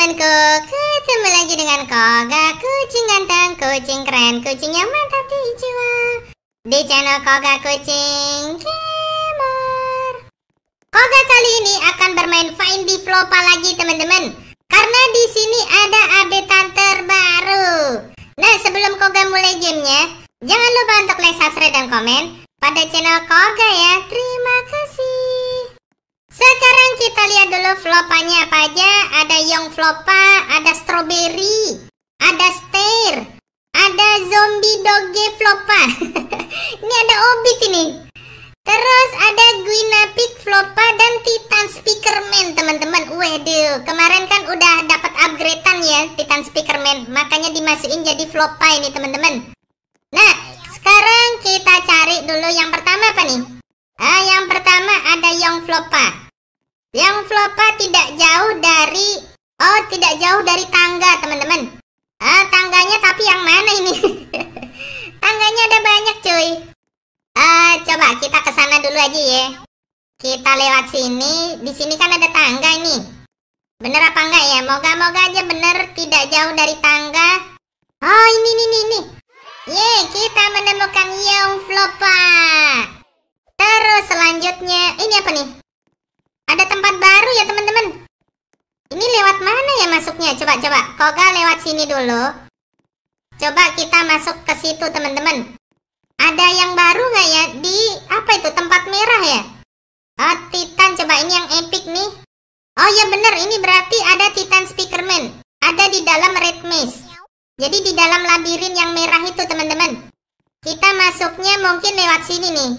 temanku Ketemu lagi dengan Koga Kucing ganteng, kucing keren kucing yang mantap di jiwa Di channel Koga Kucing Gamer Koga kali ini akan bermain Find the Flopa lagi teman-teman Karena di sini ada updatean terbaru Nah sebelum Koga mulai gamenya Jangan lupa untuk like, subscribe, dan komen Pada channel Koga ya Terima sekarang kita lihat dulu flopanya apa aja. Ada Young Flopa, ada Strawberry, ada Stair, ada Zombie Doge Flopa. ini ada Obit ini. Terus ada guina pig Flopa dan Titan Speakerman teman-teman. Waduh, kemarin kan udah dapat upgradean ya Titan Speakerman. Makanya dimasukin jadi Flopa ini teman-teman. Nah, sekarang kita cari dulu yang pertama apa nih? Ah, yang pertama ada Young Flopa yang Flopa tidak jauh dari oh tidak jauh dari tangga teman-teman ah tangganya tapi yang mana ini tangganya ada banyak cuy ah coba kita ke sana dulu aja ya kita lewat sini di sini kan ada tangga ini bener apa enggak ya moga-moga aja bener tidak jauh dari tangga oh ini ini ini, Ye kita menemukan Young Flopa. Terus selanjutnya, ini apa nih? Ada tempat baru ya teman-teman. Ini lewat mana ya masuknya? Coba-coba. Koga lewat sini dulu. Coba kita masuk ke situ teman-teman. Ada yang baru nggak ya? Di apa itu? Tempat merah ya? Oh, Titan. Coba ini yang epic nih. Oh ya bener. Ini berarti ada Titan Speakerman. Ada di dalam Red Maze. Jadi di dalam labirin yang merah itu teman-teman. Kita masuknya mungkin lewat sini nih.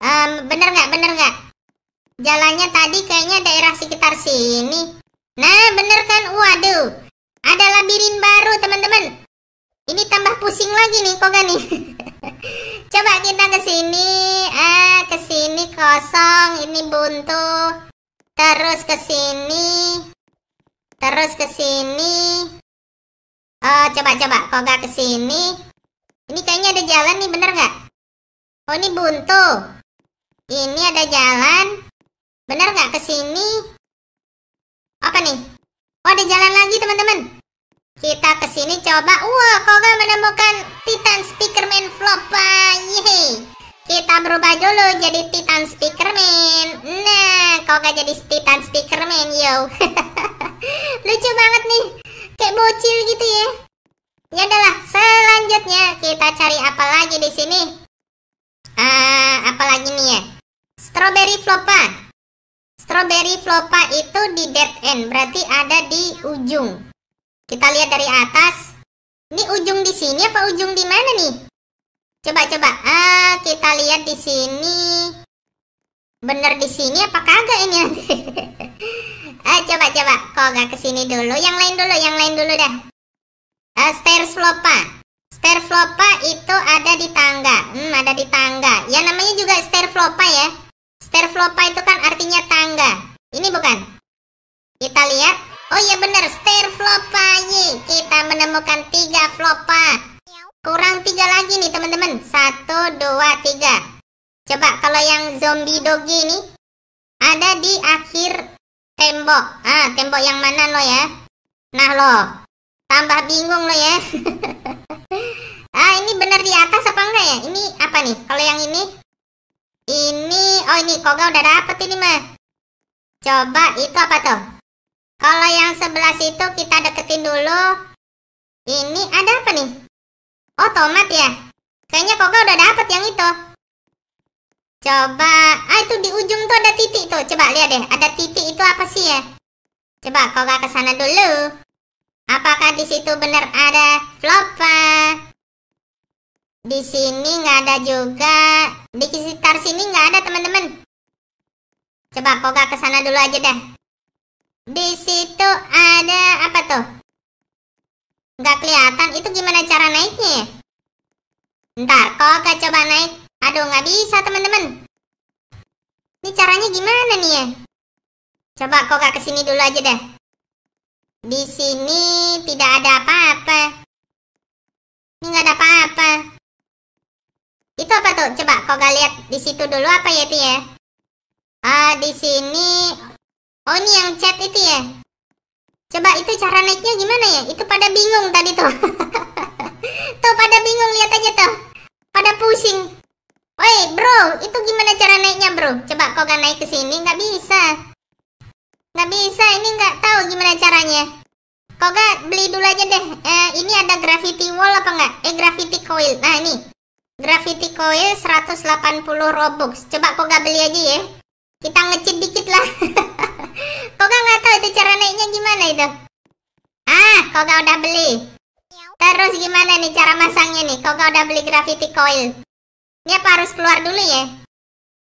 Um, bener nggak? Bener nggak? Jalannya tadi kayaknya daerah sekitar sini. Nah, bener kan? Waduh, ada labirin baru, teman-teman. Ini tambah pusing lagi nih, kok gak nih? Coba kita ke sini, eh, ke sini kosong, ini buntu. Terus ke sini, terus ke sini. Oh, coba-coba, kok gak ke sini? Ini kayaknya ada jalan nih, bener gak? Oh, ini buntu. Ini ada jalan. Bener nggak kesini? Apa nih? Oh, ada jalan lagi teman-teman. Kita kesini coba. Wah, kau gak menemukan Titan Speakerman Flopa. Yeay. Kita berubah dulu jadi Titan Speakerman. Nah, kau gak jadi Titan Speakerman, yo. Lucu banget nih. Kayak bocil gitu ya. Ya adalah selanjutnya kita cari apa lagi di sini? Ah, uh, apa lagi nih ya? Strawberry Flopa. Strawberry Flopa itu di dead end, berarti ada di ujung. Kita lihat dari atas. Ini ujung di sini apa ujung di mana nih? Coba coba. Ah, kita lihat di sini. Bener di sini apa kagak ini? ah, coba coba. Kok gak ke sini dulu? Yang lain dulu, yang lain dulu dah. Ah, stair Flopa. Stair Flopa itu ada di tangga. Hmm, ada di tangga. Ya namanya juga Stair Flopa ya. Stairflopa itu kan artinya tangga. Ini bukan? Kita lihat. Oh iya benar, stairflopa. Ye, kita menemukan tiga flopa. Kurang tiga lagi nih teman-teman. Satu, dua, tiga. Coba kalau yang zombie doggy ini ada di akhir tembok. Ah, tembok yang mana lo ya? Nah lo, tambah bingung lo ya. ah, ini benar di atas apa enggak ya? Ini apa nih? Kalau yang ini ini, oh ini Koga udah dapet ini mah. Coba itu apa tuh? Kalau yang sebelah situ kita deketin dulu. Ini ada apa nih? Oh tomat ya? Kayaknya Koga udah dapet yang itu. Coba, ah itu di ujung tuh ada titik tuh. Coba lihat deh, ada titik itu apa sih ya? Coba Koga ke sana dulu. Apakah di situ benar ada flopa? Di sini nggak ada juga. Di sekitar sini nggak ada teman-teman. Coba Koga ke sana dulu aja deh. Di situ ada apa tuh? Nggak kelihatan. Itu gimana cara naiknya ya? Ntar Koga coba naik. Aduh nggak bisa teman-teman. Ini caranya gimana nih ya? Coba Koga ke sini dulu aja deh. Di sini tidak ada apa-apa. Ini nggak ada apa-apa. Itu apa tuh? Coba kau gak lihat di situ dulu apa ya itu ya? Ah, di sini. Oh, ini yang chat itu ya. Coba itu cara naiknya gimana ya? Itu pada bingung tadi tuh. tuh pada bingung lihat aja tuh. Pada pusing. Woi, bro, itu gimana cara naiknya, bro? Coba kau gak naik ke sini nggak bisa. Nggak bisa, ini nggak tahu gimana caranya. Kau gak beli dulu aja deh. Eh, ini ada gravity wall apa nggak? Eh, gravity coil. Nah, ini. Graffiti coil 180 Robux. Coba gak beli aja ya. Kita ngecit dikit lah. gak nggak tahu itu cara naiknya gimana itu. Ah, Koga udah beli. Terus gimana nih cara masangnya nih? Koga udah beli graffiti coil. Ini apa harus keluar dulu ya?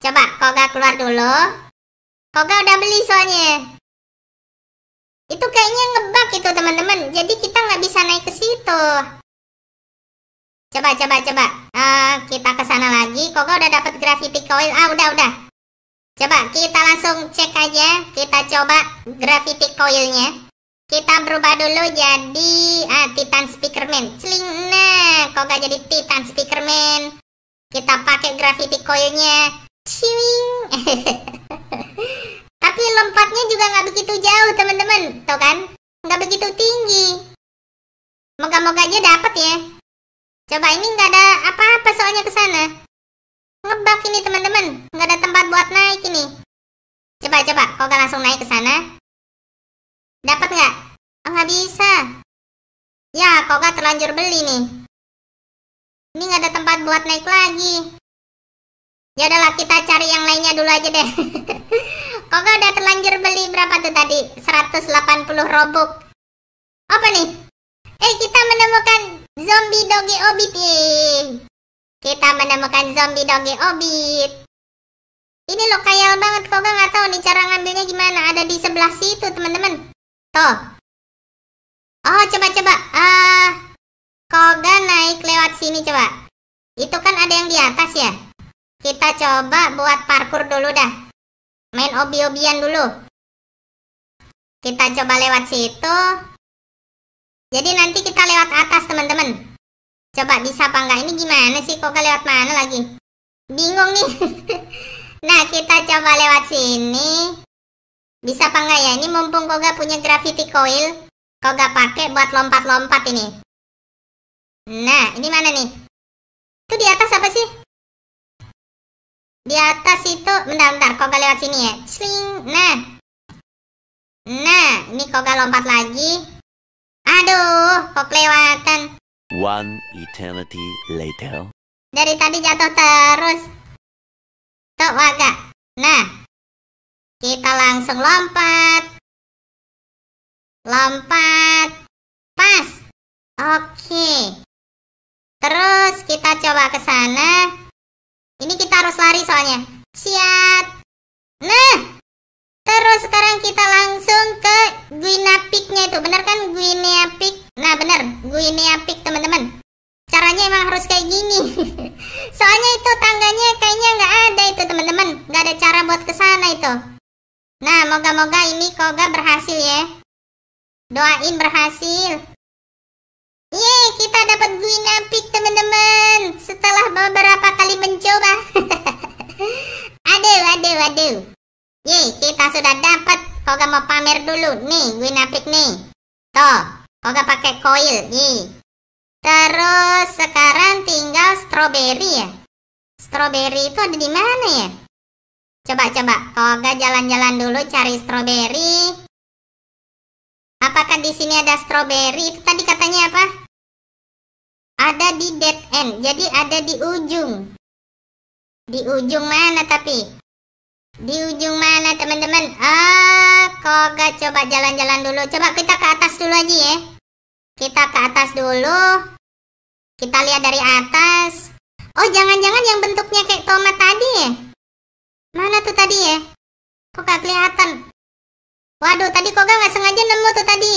Coba Koga keluar dulu. Koga udah beli soalnya. Itu kayaknya ngebak itu teman-teman. Jadi kita nggak bisa naik ke situ. Coba, coba, coba. Uh, kita ke sana lagi. Koko udah dapat gravity coil. Ah, udah, udah. Coba kita langsung cek aja. Kita coba gravity coilnya. Kita berubah dulu jadi ah, Titan Speakerman. Celing. Nah, kok gak jadi Titan Speakerman? Kita pakai gravity coilnya. Cing. Tapi lompatnya juga nggak begitu jauh, teman-teman. Tuh kan? Nggak begitu tinggi. Moga-moga aja dapat ya. Coba ini nggak ada apa-apa soalnya ke sana. Ngebak ini teman-teman, nggak ada tempat buat naik ini. Coba coba, kau gak langsung naik ke sana. Dapat nggak? Oh, nggak bisa. Ya, kau gak terlanjur beli nih. Ini nggak ada tempat buat naik lagi. Ya udahlah, kita cari yang lainnya dulu aja deh. kau gak udah terlanjur beli berapa tuh tadi? 180 robux. Doggy obit, Kita menemukan zombie Doggy Obit. Ini lo kayal banget kok gak tau nih cara ngambilnya gimana. Ada di sebelah situ teman-teman. Tuh. Oh coba-coba. Ah, uh, Koga naik lewat sini coba. Itu kan ada yang di atas ya. Kita coba buat parkur dulu dah. Main obi-obian dulu. Kita coba lewat situ. Jadi nanti kita lewat atas teman-teman. Coba bisa apa enggak? Ini gimana sih? Kok lewat mana lagi? Bingung nih. nah, kita coba lewat sini. Bisa apa enggak ya? Ini mumpung gak punya gravity coil. gak pakai buat lompat-lompat ini. Nah, ini mana nih? Itu di atas apa sih? Di atas itu, bentar-bentar, Koga lewat sini ya. Sling, nah. Nah, ini gak lompat lagi. Aduh, kok kelewatan. One eternity later. Dari tadi jatuh terus. Tuh, warga. Nah, kita langsung lompat. Lompat. Pas. Oke. Terus kita coba ke sana. Ini kita harus lari soalnya. Siap. Nah, terus sekarang kita langsung ke Guinea pig nya itu. Benar kan Guinea Pig? Nah bener, ini Pig teman-teman. Caranya emang harus kayak gini. Soalnya itu tangganya kayaknya nggak ada itu teman-teman. Nggak ada cara buat kesana itu. Nah moga-moga ini Koga berhasil ya. Doain berhasil. Yeay, kita dapat Guinea Pig teman-teman. Setelah beberapa kali mencoba. aduh, aduh, aduh. Yeay, kita sudah dapat. Koga mau pamer dulu. Nih, Guinea Pig nih. Tuh, Oh gak pakai koil nih. Terus sekarang tinggal strawberry ya. Strawberry itu ada di mana ya? Coba coba, kalau oh, gak jalan-jalan dulu cari strawberry. Apakah di sini ada strawberry? Itu tadi katanya apa? Ada di dead end, jadi ada di ujung. Di ujung mana tapi? Di ujung mana teman-teman? Ah, Koga coba jalan-jalan dulu. Coba kita ke atas dulu aja ya. Kita ke atas dulu. Kita lihat dari atas. Oh, jangan-jangan yang bentuknya kayak tomat tadi ya? Mana tuh tadi ya? Kok gak kelihatan? Waduh, tadi Koga nggak sengaja nemu tuh tadi.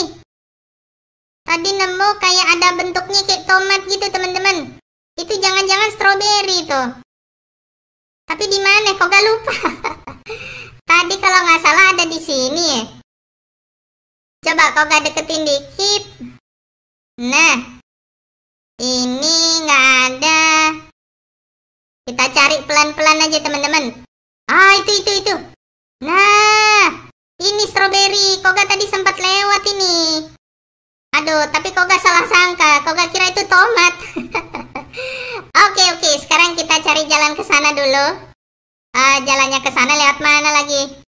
Tadi nemu kayak ada bentuknya kayak tomat gitu, teman-teman. Itu jangan-jangan stroberi tuh. Tapi di mana? Koga lupa. tadi kalau nggak salah ada di sini coba kau gak deketin dikit. Nah, ini gak ada. Kita cari pelan-pelan aja teman-teman. Ah, itu, itu, itu. Nah, ini strawberry. gak tadi sempat lewat ini. Aduh, tapi gak salah sangka. gak kira itu tomat. Oke, oke. Sekarang kita cari jalan ke sana dulu. Ah, jalannya ke sana lewat mana lagi?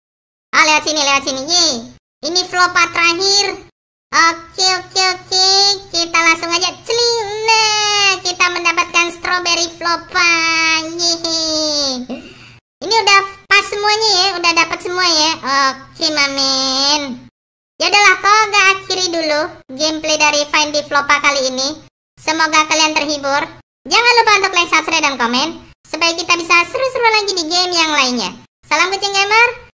Ah, lewat sini, lewat sini. Yeay. Ini flopa terakhir. Oke, oke, oke. Kita langsung aja celing. Nah, kita mendapatkan strawberry flopa. Yehe. Ini udah pas semuanya ya, udah dapat semua ya. Oke, mamen. Ya udahlah, kau gak akhiri dulu gameplay dari Find the Flopa kali ini. Semoga kalian terhibur. Jangan lupa untuk like, subscribe, dan komen supaya kita bisa seru-seru lagi di game yang lainnya. Salam kucing gamer.